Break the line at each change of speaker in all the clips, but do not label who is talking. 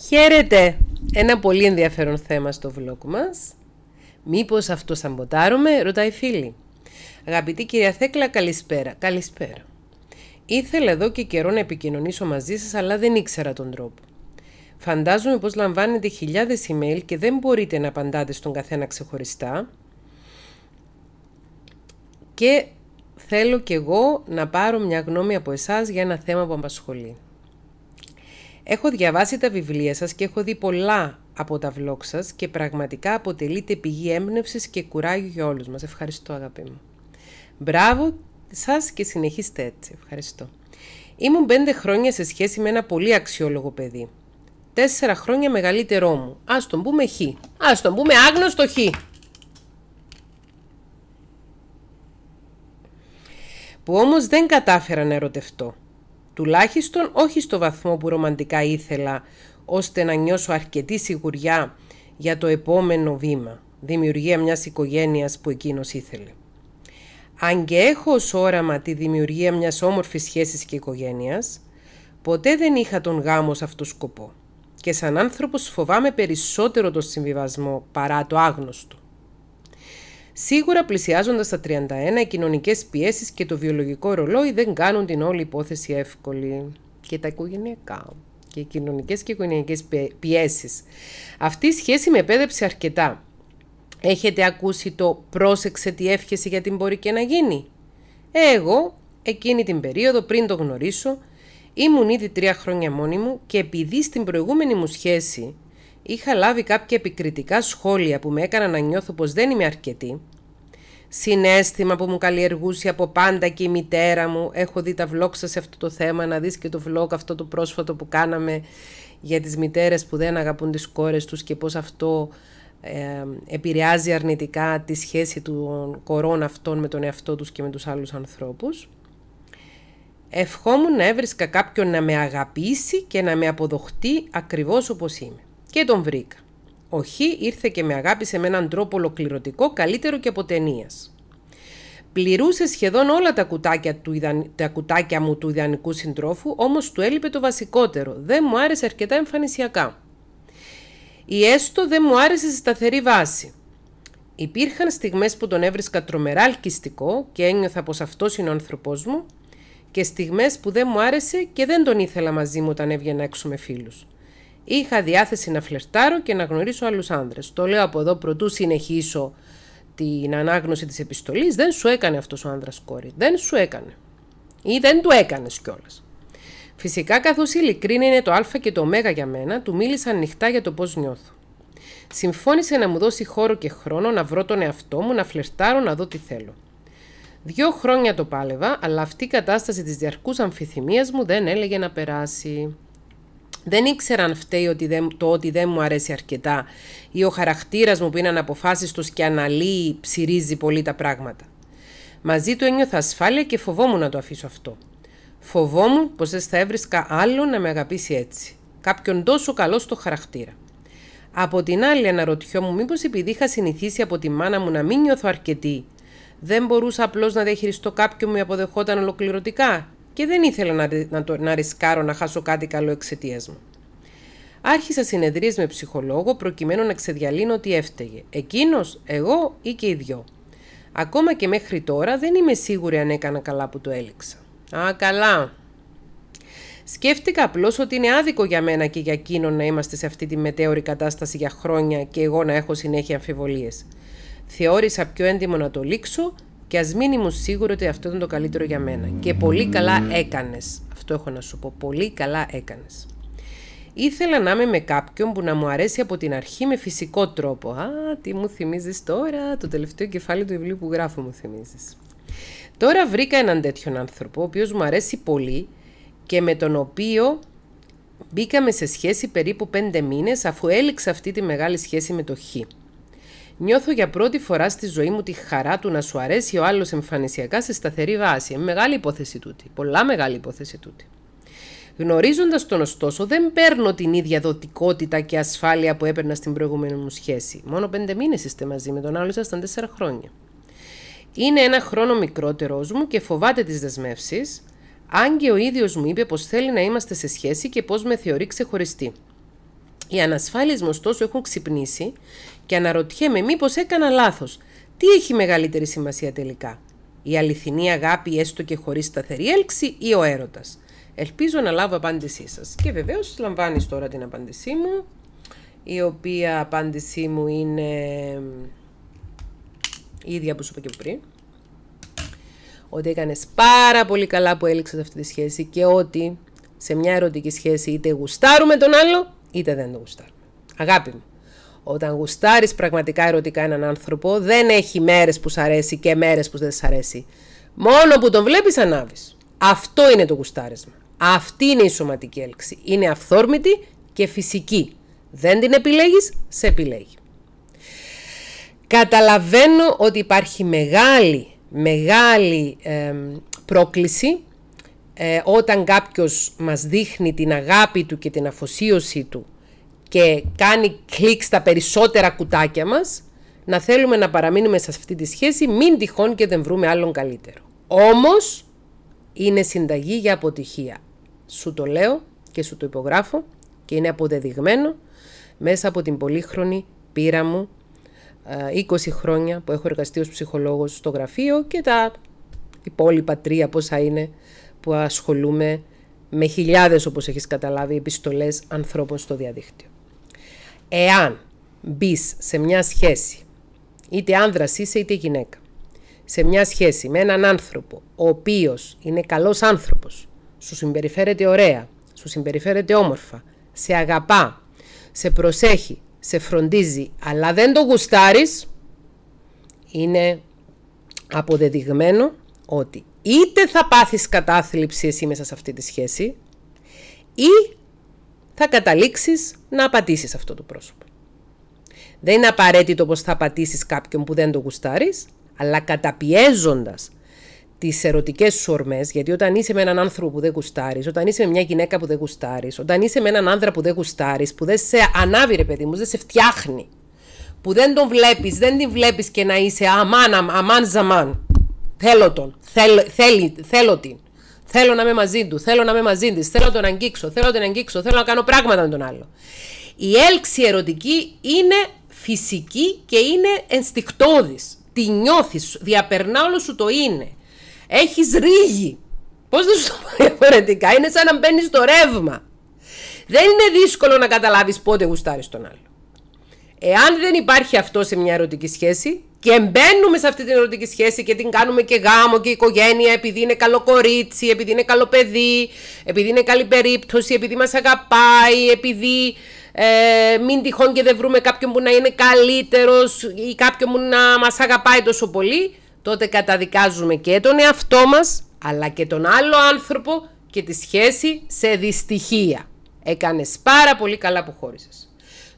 Χαίρετε! Ένα πολύ ενδιαφέρον θέμα στο vlog μας. Μήπως αυτό σαμποτάρουμε, ρωτάει φίλη. Αγαπητή κυρία Θέκλα, καλησπέρα. Καλησπέρα. Ήθελα εδώ και καιρό να επικοινωνήσω μαζί σας, αλλά δεν ήξερα τον τρόπο. Φαντάζομαι πως λαμβάνετε χιλιάδες email και δεν μπορείτε να απαντάτε στον καθένα ξεχωριστά. Και θέλω κι εγώ να πάρω μια γνώμη από εσάς για ένα θέμα που απασχολεί. Έχω διαβάσει τα βιβλία σας και έχω δει πολλά από τα vlog σας και πραγματικά αποτελείται πηγή έμπνευσης και κουράγιο για όλους μας. Ευχαριστώ αγάπη μου. Μπράβο σας και συνεχίστε έτσι. Ευχαριστώ. Ήμουν πέντε χρόνια σε σχέση με ένα πολύ αξιόλογο παιδί. Τέσσερα χρόνια μεγαλύτερό μου. Ας τον πούμε χ. Ας τον πούμε άγνωστο χ. Που όμως δεν κατάφερα να ερωτευτώ τουλάχιστον όχι στο βαθμό που ρομαντικά ήθελα, ώστε να νιώσω αρκετή σιγουριά για το επόμενο βήμα, δημιουργία μιας οικογένειας που εκείνος ήθελε. Αν και έχω ως όραμα τη δημιουργία μιας όμορφης σχέσης και οικογένειας, ποτέ δεν είχα τον γάμο σε αυτό σκοπό και σαν άνθρωπος φοβάμαι περισσότερο το συμβιβασμό παρά το άγνωστο. Σίγουρα πλησιάζοντας τα 31, οι κοινωνικές πιέσεις και το βιολογικό ρολόι δεν κάνουν την όλη υπόθεση εύκολη. Και τα οικογενειακά και οι κοινωνικές και οικογενειακές πιέσεις. Αυτή η σχέση με επέδεψε αρκετά. Έχετε ακούσει το «πρόσεξε τι εύχεσαι για την μπορεί και να γίνει». Εγώ, εκείνη την περίοδο πριν το γνωρίσω, ήμουν ήδη τρία χρόνια μόνη μου και επειδή στην προηγούμενη μου σχέση είχα λάβει κάποια επικριτικά σχόλια που με έκαναν να νιώθω πως δεν είμαι αρκετή, συνέστημα που μου καλλιεργούσε από πάντα και η μητέρα μου, έχω δει τα σας σε αυτό το θέμα, να δεις και το vlog αυτό το πρόσφατο που κάναμε για τις μητέρες που δεν αγαπούν τις κόρες τους και πως αυτό ε, επηρεάζει αρνητικά τη σχέση των κορών αυτών με τον εαυτό τους και με τους άλλους ανθρώπους. Ευχόμουν να έβρισκα κάποιον να με αγαπήσει και να με αποδοχτεί ακριβώς όπως είμαι. Και τον βρήκα. Ο Χ ήρθε και με αγάπησε με έναν τρόπο ολοκληρωτικό καλύτερο και από ταινίας. Πληρούσε σχεδόν όλα τα κουτάκια, του τα κουτάκια μου του ιδανικού συντρόφου, όμως του έλειπε το βασικότερο. Δεν μου άρεσε αρκετά εμφανισιακά. Ή έστω δεν μου άρεσε σε σταθερή βάση. Υπήρχαν στιγμές που τον έβρισκα τρομερά αλκιστικό και ένιωθα πως αυτός είναι ο άνθρωπο μου και στιγμές που δεν μου άρεσε και δεν τον ήθελα μαζί μου όταν έβγαινα έξω με φίλους είχα διάθεση να φλερτάρω και να γνωρίσω άλλους άνδρες. Το λέω από εδώ πρωτού συνεχίσω την ανάγνωση της επιστολής, δεν σου έκανε αυτός ο άνδρας κόρη, δεν σου έκανε ή δεν του έκανες κιόλας. Φυσικά καθώς η ειλικρίνη είναι το α και το ω για μένα, του μίλησα ανοιχτά για το πώς νιώθω. Συμφώνησε να μου δώσει χώρο και χρόνο να βρω τον εαυτό μου, να φλερτάρω, να δω τι θέλω. Δύο χρόνια το πάλευα, αλλά αυτή η κατάσταση της διαρκούς αμφιθυμίας μου δεν έλεγε να περάσει. Δεν ήξερα αν φταίει ότι δεν, το ότι δεν μου αρέσει αρκετά ή ο χαρακτήρας μου που είναι αναποφάσιστος και αναλύει ψυρίζει πολύ τα πράγματα. Μαζί του ένιωθα ασφάλεια και φοβόμουν να το αφήσω αυτό. Φοβόμουν πως δεν θα έβρισκα άλλο να με αγαπήσει έτσι. Κάποιον τόσο καλό στο χαρακτήρα. Από την άλλη αναρωτιόμουν μήπως επειδή είχα συνηθίσει από τη μάνα μου να μην νιώθω αρκετή. Δεν μπορούσα απλώς να διαχειριστώ κάποιον που με αποδεχόταν ολοκληρωτικά και δεν ήθελα να, να, να ρισκάρω να χάσω κάτι καλό εξαιτίας μου. Άρχισα συνεδρίες με ψυχολόγο προκειμένου να ξεδιαλύνω τι έφταιγε. Εκείνος, εγώ ή και οι δυο. Ακόμα και μέχρι τώρα δεν είμαι σίγουρη αν έκανα καλά που το έλεξα. Α, καλά. Σκέφτηκα απλώς ότι είναι άδικο για μένα και για εκείνον να είμαστε σε αυτή τη μετέωρη κατάσταση για χρόνια και εγώ να έχω συνέχεια αμφιβολίες. Θεώρησα πιο έντιμο να το λήξω και ας μην ήμουν σίγουρο ότι αυτό ήταν το καλύτερο για μένα. Και πολύ καλά έκανες. Αυτό έχω να σου πω. Πολύ καλά έκανες. Ήθελα να είμαι με κάποιον που να μου αρέσει από την αρχή με φυσικό τρόπο. Α, τι μου θυμίζεις τώρα, το τελευταίο κεφάλαιο του βιβλίου που γράφω μου θυμίζεις. Τώρα βρήκα έναν τέτοιον άνθρωπο, ο οποίος μου αρέσει πολύ και με τον οποίο μπήκαμε σε σχέση περίπου πέντε μήνες αφού έληξα αυτή τη μεγάλη σχέση με το Χ. Νιώθω για πρώτη φορά στη ζωή μου τη χαρά του να σου αρέσει ο άλλος εμφανισιακά σε σταθερή βάση. Ε, μεγάλη υπόθεση τούτη. Πολλά μεγάλη υπόθεση τούτη. Γνωρίζοντας τον ωστόσο, δεν παίρνω την ίδια δοτικότητα και ασφάλεια που έπαιρνα στην προηγούμενη μου σχέση. Μόνο πέντε μήνες είστε μαζί με τον άλλο, ήσασταν τέσσερα χρόνια. Είναι ένα χρόνο μικρότερος μου και φοβάται τις δεσμεύσεις, αν και ο ίδιος μου είπε πως θέλει να είμαστε σε σχέση και πώ με θεωρεί ξεχωριστή. Οι ανασφάλειες μου ωστόσο έχουν ξυπνήσει και αναρωτιέμαι μήπως έκανα λάθος. Τι έχει μεγαλύτερη σημασία τελικά. Η αληθινή αγάπη έστω και χωρίς σταθερή έλξη ή ο έρωτας. Ελπίζω να λάβω απάντησή σας. Και βεβαίως λαμβάνεις τώρα την απάντησή μου, η οποία απάντησή μου είναι η ίδια που σου είπα και πριν. Ότι έκανες πάρα πολύ καλά που έλεξες αυτή τη σχέση και ότι σε μια ερωτική σχέση είτε γουστάρουμε τον άλλο είτε δεν το γουστάρουμε. Αγάπη μου. Όταν γουστάρεις πραγματικά ερωτικά έναν άνθρωπο, δεν έχει μέρες που σ' αρέσει και μέρες που δεν σ' αρέσει. Μόνο που τον βλέπεις ανάβεις. Αυτό είναι το γουστάρισμα. Αυτή είναι η σωματική έλξη. Είναι αυθόρμητη και φυσική. Δεν την επιλέγεις, σε επιλέγει. Καταλαβαίνω ότι υπάρχει μεγάλη, μεγάλη πρόκληση ε, όταν κάποιος μας δείχνει την αγάπη του και την αφοσίωση του και κάνει κλικ στα περισσότερα κουτάκια μας, να θέλουμε να παραμείνουμε σε αυτή τη σχέση, μην τυχόν και δεν βρούμε άλλον καλύτερο. Όμως, είναι συνταγή για αποτυχία. Σου το λέω και σου το υπογράφω και είναι αποδεδειγμένο μέσα από την πολύχρονη πείρα μου 20 ε, χρόνια που έχω εργαστεί ως ψυχολόγος στο γραφείο και τα υπόλοιπα τρία πόσα είναι που ασχολούμαι με χιλιάδες, όπως έχεις καταλάβει, επιστολές ανθρώπων στο διαδίκτυο. Εάν μπεις σε μια σχέση, είτε άνδρας είσαι είτε γυναίκα, σε μια σχέση με έναν άνθρωπο, ο οποίος είναι καλός άνθρωπος, σου συμπεριφέρεται ωραία, σου συμπεριφέρεται όμορφα, σε αγαπά, σε προσέχει, σε φροντίζει, αλλά δεν το γουστάρεις, είναι αποδεδειγμένο ότι είτε θα πάθεις κατάθλιψη εσύ μέσα σε αυτή τη σχέση ή θα καταλήξεις να απατήσεις αυτό το πρόσωπο. Δεν είναι απαραίτητο πως θα απατήσεις κάποιον που δεν το γουστάρεις, αλλά καταπιέζοντας τις ερωτικές σου ορμές, γιατί όταν είσαι με έναν άνθρωπο που δεν γουστάρεις, όταν είσαι με μια γυναίκα που δεν γουστάρεις, όταν είσαι με έναν άνδρα που δεν γουστάρεις, που δεν σε ανάβει ρε παιδί μου, δεν σε φτιάχνει, που δεν τον βλέπεις, δεν την βλέπεις και να είσαι αμάν, αμάν, αμάν ζαμάν, Θέλω τον. θέλει, θέλω την. Θέλω να είμαι μαζί του. Θέλω να είμαι μαζί της. Θέλω τον αγγίξω. Θέλω τον αγγίξω. Θέλω να κάνω πράγματα με τον άλλο. Η έλξη ερωτική είναι φυσική και είναι ενστικτόδης. Τη νιώθεις. διαπερνά όλο σου το είναι. Έχεις ρίγη. Πώ δεν σου το πω διαφορετικά, είναι σαν να μπαίνεις στο ρεύμα. Δεν είναι δύσκολο να καταλάβεις πότε γουστάρεις τον άλλο. Εάν δεν υπάρχει αυτό σε μια ερωτική σχέση, και μπαίνουμε σε αυτή την ερωτική σχέση και την κάνουμε και γάμο και οικογένεια επειδή είναι καλό κορίτσι, επειδή είναι καλό παιδί, επειδή είναι καλή περίπτωση, επειδή μας αγαπάει, επειδή ε, μην τυχόν και δεν βρούμε κάποιον που να είναι καλύτερος ή κάποιον που να μας αγαπάει τόσο πολύ, τότε καταδικάζουμε και τον εαυτό μας αλλά και τον άλλο άνθρωπο και τη σχέση σε δυστυχία. Έκανες πάρα πολύ καλά που χώρισες.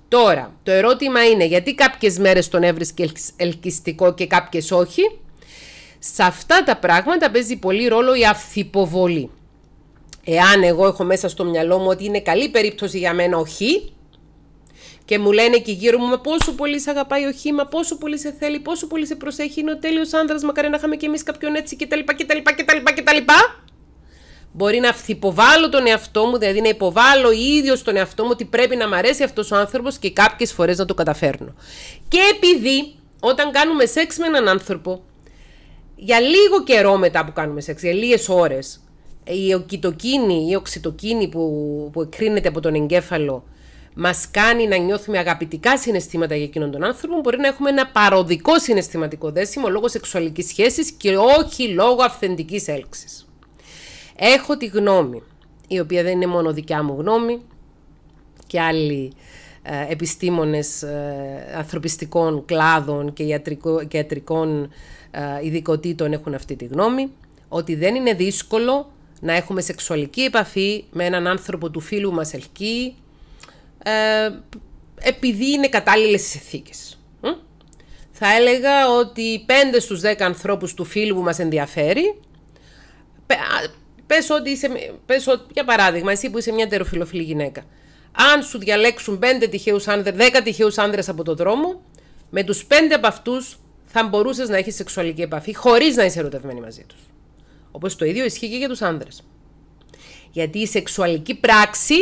Τώρα, το ερώτημα είναι γιατί κάποιες μέρες τον έβρισκε ελκυστικό και κάποιες όχι. Σε αυτά τα πράγματα παίζει πολύ ρόλο η αυθυποβολή. Εάν εγώ έχω μέσα στο μυαλό μου ότι είναι καλή περίπτωση για μένα όχι και μου λένε και γύρω μου, μα πόσο πολύ σε αγαπάει ο Χ, μα πόσο πολύ σε θέλει, πόσο πολύ σε προσέχει, είναι ο τέλειος άνδρας, μακάρι να είχαμε κι εμείς κάποιον έτσι κτλ. κτλ, κτλ, κτλ Μπορεί να υποβάλω τον εαυτό μου, δηλαδή να υποβάλω ίδιο τον εαυτό μου ότι πρέπει να μ' αρέσει αυτός ο άνθρωπος και κάποιες φορές να το καταφέρνω. Και επειδή όταν κάνουμε σεξ με έναν άνθρωπο, για λίγο καιρό μετά που κάνουμε σεξ, για λίγες ώρες, η οκυτοκίνη ή οξυτοκίνη που, που εκκρίνεται από τον εγκέφαλο μας κάνει να νιώθουμε αγαπητικά συναισθήματα για εκείνον τον άνθρωπο, μπορεί να έχουμε ένα παροδικό συναισθηματικό δέσιμο λόγω σεξουαλικής σχέσης και όχι λόγω αυθεντικής έλξης. Έχω τη γνώμη, η οποία δεν είναι μόνο δικιά μου γνώμη και άλλοι ε, επιστήμονες ε, ανθρωπιστικών κλάδων και, ιατρικό, και ιατρικών ε, ειδικοτήτων έχουν αυτή τη γνώμη, ότι δεν είναι δύσκολο να έχουμε σεξουαλική επαφή με έναν άνθρωπο του φίλου μας ελκύει, επειδή είναι κατάλληλες συνθήκες. Θα έλεγα ότι 5 στους 10 ανθρώπους του φίλου που μας ενδιαφέρει, Πες ότι είσαι, πες ότι, για παράδειγμα, εσύ που είσαι μια τεροφιλοφιλή γυναίκα. Αν σου διαλέξουν 5 τυχαίους άνδρες, 10 τυχαίους άνδρες από το δρόμο, με τους πέντε από αυτούς θα μπορούσες να έχεις σεξουαλική επαφή χωρίς να είσαι ερωτευμένη μαζί τους. Όπως το ίδιο ισχύει και για τους άνδρες. Γιατί η σεξουαλική πράξη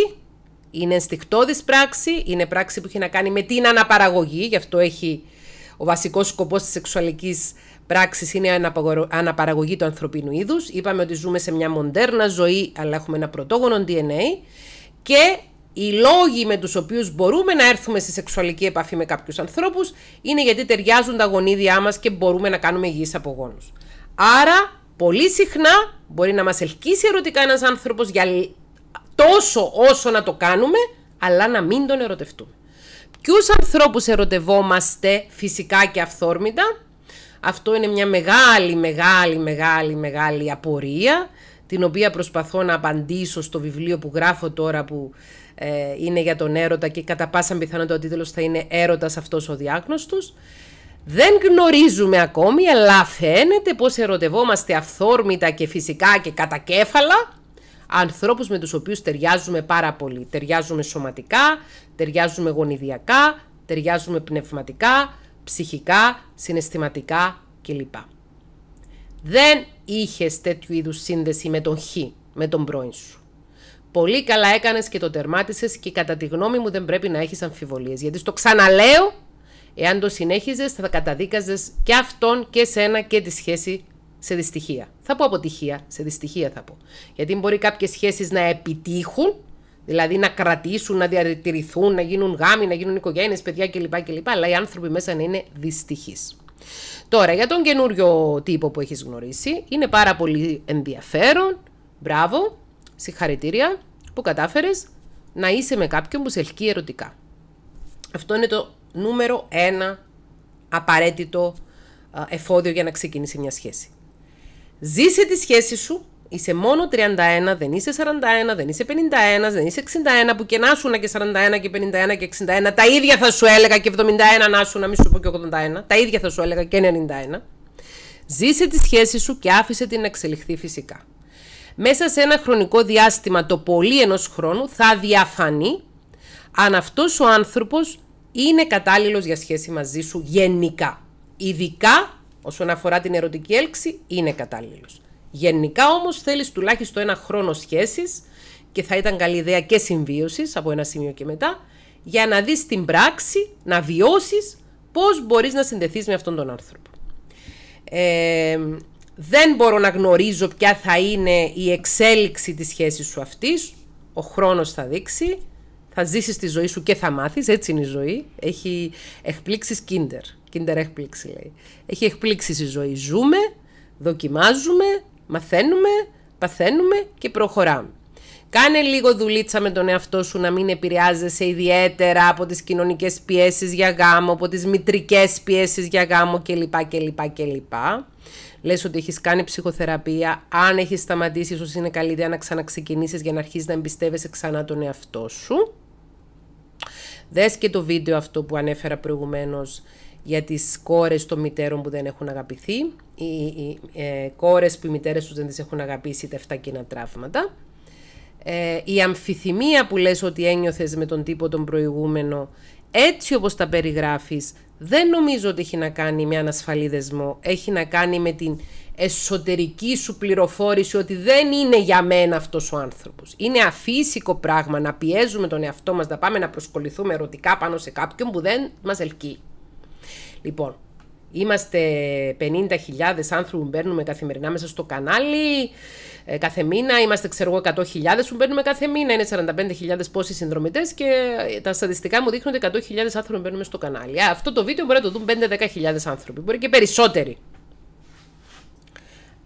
είναι ενστικτόδης πράξη, είναι πράξη που έχει να κάνει με την αναπαραγωγή, γι' αυτό έχει ο βασικός σκοπός της σεξουαλικής πράξεις είναι αναπαραγωγή του ανθρωπίνου είδους, Είπαμε ότι ζούμε σε μια μοντέρνα ζωή, αλλά έχουμε ένα πρωτόγονο DNA. Και οι λόγοι με τους οποίους μπορούμε να έρθουμε σε σεξουαλική επαφή με κάποιους ανθρώπους είναι γιατί ταιριάζουν τα γονίδια μας και μπορούμε να κάνουμε υγιείς απογόνους. Άρα, πολύ συχνά μπορεί να μας ελκύσει ερωτικά ένας άνθρωπος για τόσο όσο να το κάνουμε, αλλά να μην τον ερωτευτούμε. Ποιους ανθρώπους ερωτευόμαστε φυσικά και αυθόρμητα, αυτό είναι μια μεγάλη, μεγάλη, μεγάλη, μεγάλη απορία, την οποία προσπαθώ να απαντήσω στο βιβλίο που γράφω τώρα που ε, είναι για τον έρωτα και κατά πάσα πιθανότητα ο τίτλος θα είναι «Έρωτας αυτός ο διάγνωστος». Δεν γνωρίζουμε ακόμη, αλλά φαίνεται πως ερωτευόμαστε αυθόρμητα και φυσικά και κατακέφαλα ανθρώπους με τους οποίους ταιριάζουμε πάρα πολύ. Ταιριάζουμε σωματικά, ταιριάζουμε γονιδιακά, ταιριάζουμε πνευματικά, ψυχικά, συναισθηματικά κλπ. Δεν είχες τέτοιου είδους σύνδεση με τον Χ, με τον πρώην σου. Πολύ καλά έκανες και το τερμάτισες και κατά τη γνώμη μου δεν πρέπει να έχεις αμφιβολίες. Γιατί στο ξαναλέω, εάν το συνέχιζες, θα καταδίκαζες και αυτόν και σένα και τη σχέση σε δυστυχία. Θα πω αποτυχία, σε δυστυχία θα πω. Γιατί μπορεί κάποιες σχέσεις να επιτύχουν Δηλαδή να κρατήσουν, να διατηρηθούν, να γίνουν γάμοι, να γίνουν οικογένειες, παιδιά κλπ. κλπ. Αλλά οι άνθρωποι μέσα να είναι δυστυχείς. Τώρα, για τον καινούριο τύπο που έχεις γνωρίσει, είναι πάρα πολύ ενδιαφέρον. Μπράβο, συγχαρητήρια που κατάφερες να είσαι με κάποιον που σε ελκύει ερωτικά. Αυτό είναι το νούμερο ένα απαραίτητο εφόδιο για να ξεκινήσει μια σχέση. Ζήσε τη σχέση σου Είσαι μόνο 31, δεν είσαι 41, δεν είσαι 51, δεν είσαι 61, που και να σου και 41 και 51 και 61, τα ίδια θα σου έλεγα και 71 να σου, να μην σου πω και 81, τα ίδια θα σου έλεγα και 91. Ζήσε τη σχέση σου και άφησε την να εξελιχθεί φυσικά. Μέσα σε ένα χρονικό διάστημα, το πολύ ενός χρόνου, θα διαφανεί αν αυτός ο άνθρωπος είναι κατάλληλος για σχέση μαζί σου γενικά. Ειδικά όσον αφορά την ερωτική έλξη, είναι κατάλληλος. Γενικά όμως θέλεις τουλάχιστον ένα χρόνο σχέσης και θα ήταν καλή ιδέα και συμβίωσης από ένα σημείο και μετά για να δεις την πράξη, να βιώσεις πώς μπορείς να συνδεθείς με αυτόν τον άνθρωπο. Ε, δεν μπορώ να γνωρίζω ποια θα είναι η εξέλιξη της σχέσης σου αυτής. Ο χρόνος θα δείξει. Θα ζήσεις τη ζωή σου και θα μάθεις. Έτσι είναι η ζωή. Έχει εκπλήξεις κίντερ. Κίντερ εκπλήξη λέει. Έχει εκπλήξεις η ζωή. Ζούμε, δοκιμάζουμε, Μαθαίνουμε, παθαίνουμε και προχωράμε. Κάνε λίγο δουλίτσα με τον εαυτό σου να μην επηρεάζεσαι ιδιαίτερα από τις κοινωνικές πιέσεις για γάμο, από τις μητρικές πιέσεις για γάμο κλπ. κλπ, κλπ. Λες ότι έχεις κάνει ψυχοθεραπεία, αν έχεις σταματήσει ίσως είναι καλή ιδέα να ξαναξεκινήσεις για να αρχίσεις να εμπιστεύεσαι ξανά τον εαυτό σου. Δες και το βίντεο αυτό που ανέφερα προηγουμένως για τις κόρες των μητέρων που δεν έχουν αγαπηθεί, οι, οι ε, κόρες που οι μητέρες τους δεν τις έχουν αγαπήσει, τα 7 κοινά τραύματα. Ε, η αμφιθυμία που λες ότι ένιωθες με τον τύπο τον προηγούμενο, έτσι όπως τα περιγράφεις, δεν νομίζω ότι έχει να κάνει με ανασφαλή δεσμό. Έχει να κάνει με την εσωτερική σου πληροφόρηση ότι δεν είναι για μένα αυτός ο άνθρωπος. Είναι αφύσικο πράγμα να πιέζουμε τον εαυτό μας, να πάμε να προσκοληθούμε ερωτικά πάνω σε κάποιον που δεν μας ελκύει. Λοιπόν, είμαστε 50.000 άνθρωποι που μπαίνουμε καθημερινά μέσα στο κανάλι ε, κάθε μήνα. Είμαστε, ξέρω εγώ, 100.000 που μπαίνουμε κάθε μήνα. Είναι 45.000 πόσοι συνδρομητές και τα στατιστικά μου δείχνουν ότι 100.000 άνθρωποι μπαίνουμε στο κανάλι. αυτό το βίντεο μπορεί να το δουν 5-10.000 άνθρωποι. Μπορεί και περισσότεροι.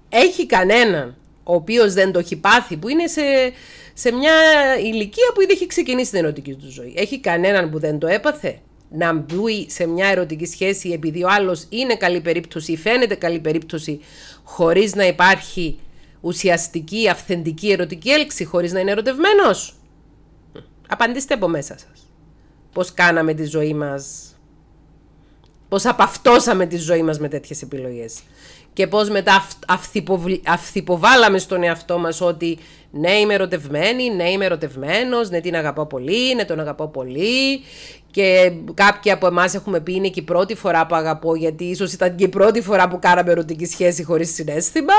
Έχει κανέναν ο οποίος δεν το έχει πάθει, που είναι σε, σε μια ηλικία που ήδη έχει ξεκινήσει την ερωτική του ζωή. Έχει κανέναν που δεν το έπαθε να μπει σε μια ερωτική σχέση επειδή ο άλλος είναι καλή περίπτωση, φαίνεται καλή περίπτωση χωρίς να υπάρχει ουσιαστική, αυθεντική ερωτική έλξη, χωρίς να είναι ερωτευμένος. Απαντήστε από μέσα σας. Πώς κάναμε τη ζωή μας, πώς απαυτώσαμε τη ζωή μας με τέτοιες επιλογές και πώς μετά αυθυποβάλαμε στον εαυτό μας ότι ναι είμαι ερωτευμένη, ναι είμαι ερωτευμένος, ναι την αγαπώ πολύ, ναι τον αγαπώ πολύ και κάποιοι από εμάς έχουμε πει είναι και η πρώτη φορά που αγαπώ γιατί ίσως ήταν και η πρώτη φορά που κάναμε ερωτική σχέση χωρίς συνέστημα,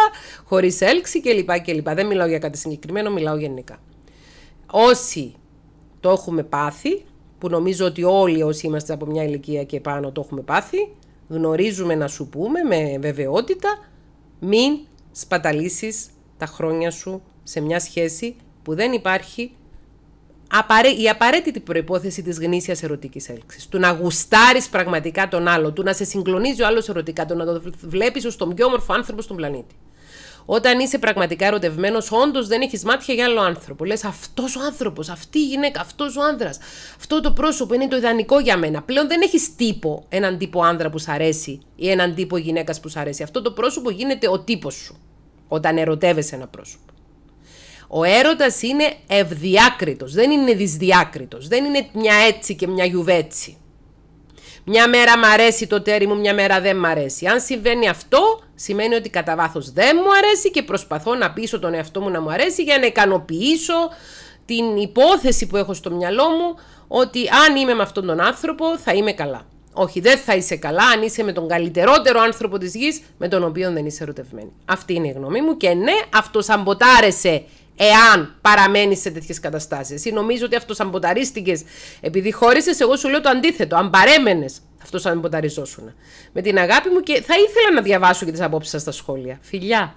χωρίς έλξη κλπ. κλπ. Δεν μιλάω για κάτι συγκεκριμένο, μιλάω γενικά. Όσοι το έχουμε πάθει, που νομίζω ότι όλοι όσοι είμαστε από μια ηλικία και πάνω το έχουμε πάθει, γνωρίζουμε να σου πούμε με βεβαιότητα, μην σπαταλήσεις τα χρόνια σου σε μια σχέση που δεν υπάρχει η απαραίτητη προϋπόθεση της γνήσιας ερωτικής έλξης. Του να γουστάρεις πραγματικά τον άλλο, του να σε συγκλονίζει ο άλλος ερωτικά, του να το βλέπεις ως τον πιο όμορφο άνθρωπο στον πλανήτη. Όταν είσαι πραγματικά ερωτευμένος, όντως δεν έχεις μάτια για άλλο άνθρωπο. Λες αυτός ο άνθρωπος, αυτή η γυναίκα, αυτός ο άνδρας, αυτό το πρόσωπο είναι το ιδανικό για μένα. Πλέον δεν έχεις τύπο, έναν τύπο άνδρα που σου αρέσει ή έναν τύπο γυναίκας που σου αρέσει. Αυτό το πρόσωπο γίνεται ο τύπος σου όταν ερωτεύεσαι ένα πρόσωπο. Ο έρωτας είναι ευδιάκριτος, δεν είναι δυσδιάκριτος, δεν είναι μια έτσι και μια γιουβέτσι. Μια μέρα μ' αρέσει το τέρι μου, μια μέρα δεν μ' αρέσει. Αν συμβαίνει αυτό, σημαίνει ότι κατά βάθος δεν μου αρέσει και προσπαθώ να πείσω τον εαυτό μου να μου αρέσει για να ικανοποιήσω την υπόθεση που έχω στο μυαλό μου ότι αν είμαι με αυτόν τον άνθρωπο θα είμαι καλά. Όχι, δεν θα είσαι καλά αν είσαι με τον καλύτερότερο άνθρωπο της γης με τον οποίο δεν είσαι ερωτευμένη. Αυτή είναι η γνώμη μου και ναι, αυτό σαμποτάρεσαι εάν παραμένεις σε τέτοιες καταστάσεις. Εσύ νομίζω ότι αυτός σαμποταρίστηκε επειδή χώρισες, εγώ σου λέω το αντίθετο. Αν παρέμενες, αυτός Με την αγάπη μου και θα ήθελα να διαβάσω και τις απόψεις σας στα σχόλια. Φιλιά!